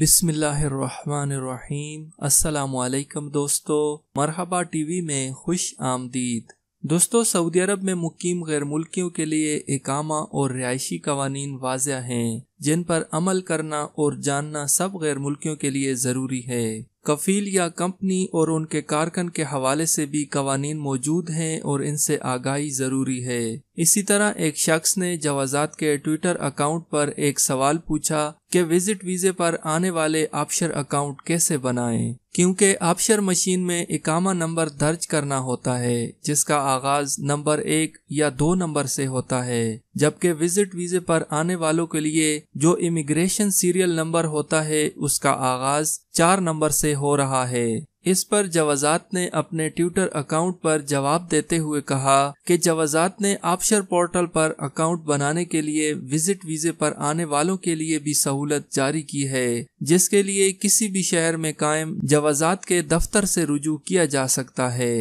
बिसमीम असलकम दोस्तों मरहबा टीवी में खुश आमदीद दोस्तों सऊदी अरब में मुकीम गैर मुल्कियों के लिए एकामा और रिहायशी कवानीन वाजह हैं जिन पर अमल करना और जानना सब गैर मुल्कियों के लिए ज़रूरी है कफील या कंपनी और उनके कारकन के हवाले से भी कवानीन मौजूद हैं और इनसे आगाही ज़रूरी है इसी तरह एक शख्स ने जवाजात के ट्विटर अकाउंट पर एक सवाल पूछा कि विजिट वीज़े पर आने वाले ऑप्शर अकाउंट कैसे बनाएं क्योंकि ऑप्शर मशीन में इकामा नंबर दर्ज करना होता है जिसका आगाज नंबर एक या दो नंबर से होता है जबकि विजिट वीज़े पर आने वालों के लिए जो इमिग्रेशन सीरियल नंबर होता है उसका आगाज चार नंबर से हो रहा है इस पर जवाजात ने अपने ट्विटर अकाउंट पर जवाब देते हुए कहा कि जवाजात ने ऑप्शर पोर्टल पर अकाउंट बनाने के लिए विजिट वीजे पर आने वालों के लिए भी सहूलत जारी की है जिसके लिए किसी भी शहर में कायम जवाजात के दफ्तर से रुजू किया जा सकता है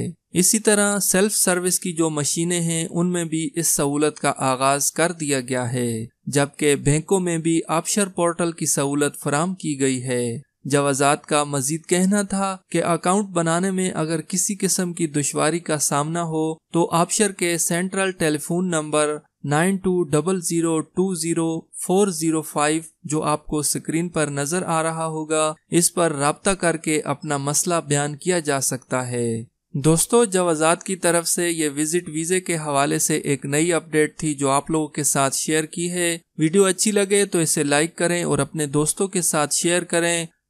इसी तरह सेल्फ सर्विस की जो मशीनें हैं उनमें भी इस सहूलत का आगाज कर दिया गया है जबकि बैंकों में भी ऑप्शर पोर्टल की सहूलत फराम की गई है जवाजात का मजीद कहना था कि अकाउंट बनाने में अगर किसी किस्म की दुशारी का सामना हो तो आपशर के central telephone number nine two double zero two zero four zero five जो आपको स्क्रीन पर नज़र आ रहा होगा इस पर रबता करके अपना मसला बयान किया जा सकता है दोस्तों जवाजात की तरफ से ये विजिट वीज़े के हवाले से एक नई अपडेट थी जो आप लोगों के साथ शेयर की है वीडियो अच्छी लगे तो इसे लाइक करें और अपने दोस्तों के साथ शेयर करें